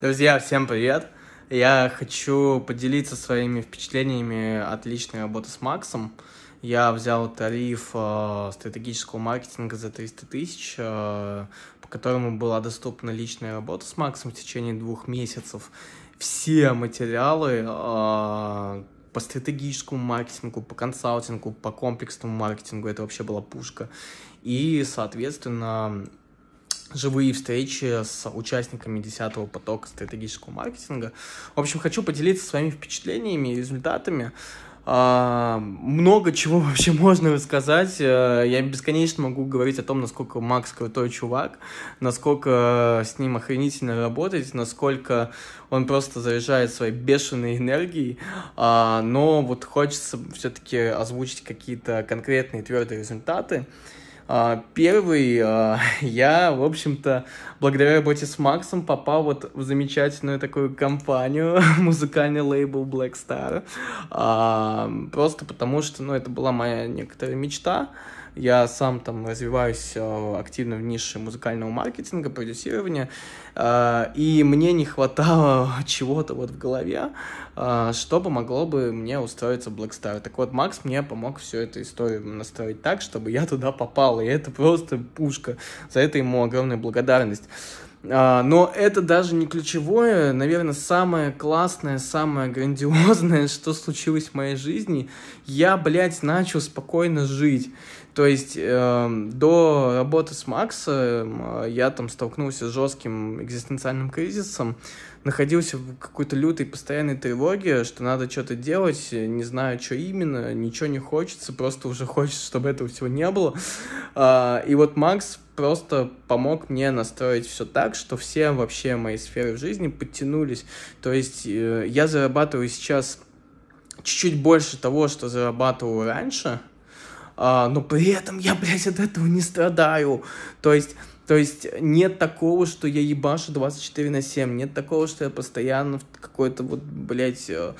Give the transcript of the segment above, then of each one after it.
Друзья, всем привет! Я хочу поделиться своими впечатлениями от личной работы с Максом. Я взял тариф э, стратегического маркетинга за 300 тысяч, э, по которому была доступна личная работа с Максом в течение двух месяцев. Все материалы э, по стратегическому маркетингу, по консалтингу, по комплексному маркетингу, это вообще была пушка. И, соответственно, живые встречи с участниками 10-го потока стратегического маркетинга. В общем, хочу поделиться своими впечатлениями и результатами. А, много чего вообще можно рассказать. Э, я бесконечно могу говорить о том, насколько Макс крутой чувак, насколько с ним охренительно работать, насколько он просто заряжает своей бешеной энергией. А, но вот хочется все-таки озвучить какие-то конкретные твердые результаты. А, первый, а, я, в общем-то, благодаря работе с Максом попал вот в замечательную такую компанию, музыкальный лейбл Black Star, а, просто потому что, ну, это была моя некоторая мечта, я сам там развиваюсь активно в нише музыкального маркетинга, продюсирования, и мне не хватало чего-то вот в голове, что помогло бы мне устроиться в Black Star. Так вот, Макс мне помог всю эту историю настроить так, чтобы я туда попал попало, и это просто пушка. За это ему огромная благодарность. А, но это даже не ключевое, наверное, самое классное, самое грандиозное, что случилось в моей жизни. Я, блядь, начал спокойно жить. То есть эм, до работы с Максом эм, я там столкнулся с жестким экзистенциальным кризисом, находился в какой-то лютой постоянной тревоге, что надо что-то делать, э, не знаю, что именно, ничего не хочется, просто уже хочется, чтобы этого всего не было. А, и вот Макс просто помог мне настроить все так, что все вообще мои сферы в жизни подтянулись. То есть э, я зарабатываю сейчас чуть-чуть больше того, что зарабатывал раньше, а, но при этом я, блядь, от этого не страдаю. То есть, то есть нет такого, что я ебашу 24 на 7, нет такого, что я постоянно в какой-то вот, блядь, э,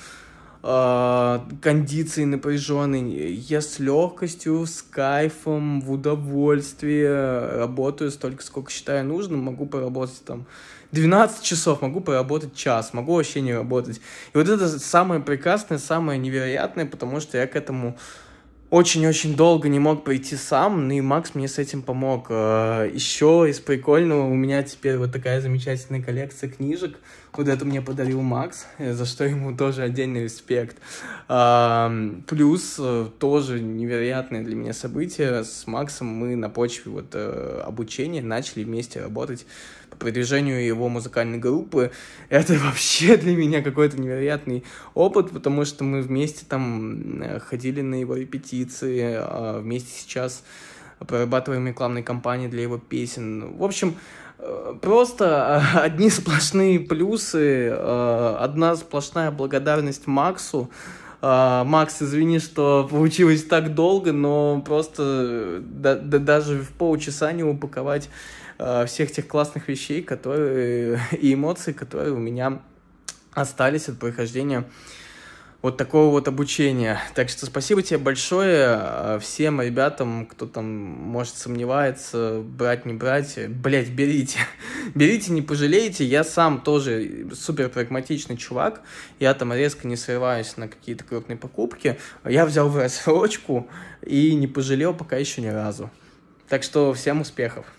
а, кондиции напряженной. Я с легкостью, с кайфом, в удовольствии работаю столько, сколько считаю нужным. Могу поработать там 12 часов, могу поработать час, могу вообще не работать. И вот это самое прекрасное, самое невероятное, потому что я к этому очень-очень долго не мог пойти сам, ну и Макс мне с этим помог. Э, Еще из прикольного у меня теперь вот такая замечательная коллекция книжек. Вот это мне подарил Макс, э, за что ему тоже отдельный респект. Плюс э, тоже невероятное для меня событие. С Максом мы на почве вот обучения начали вместе работать по продвижению его музыкальной группы. Это вообще для меня какой-то невероятный опыт, потому что мы вместе там ходили на его репетиции, инвестиции, а, вместе сейчас прорабатываем рекламные кампании для его песен. В общем, э, просто а, одни сплошные плюсы, а, одна сплошная благодарность Максу. Макс, извини, что получилось так долго, но просто да, да, даже в полчаса не упаковать всех тех классных вещей которые, и эмоций, которые у меня остались от прохождения вот такого вот обучения. Так что спасибо тебе большое а, всем ребятам, кто там, может, сомневается, брать, не брать. Блять, берите. берите, не пожалеете. Я сам тоже супер прагматичный чувак. Я там резко не срываюсь на какие-то крупные покупки. Я взял в рассрочку и не пожалел пока еще ни разу. Так что всем успехов.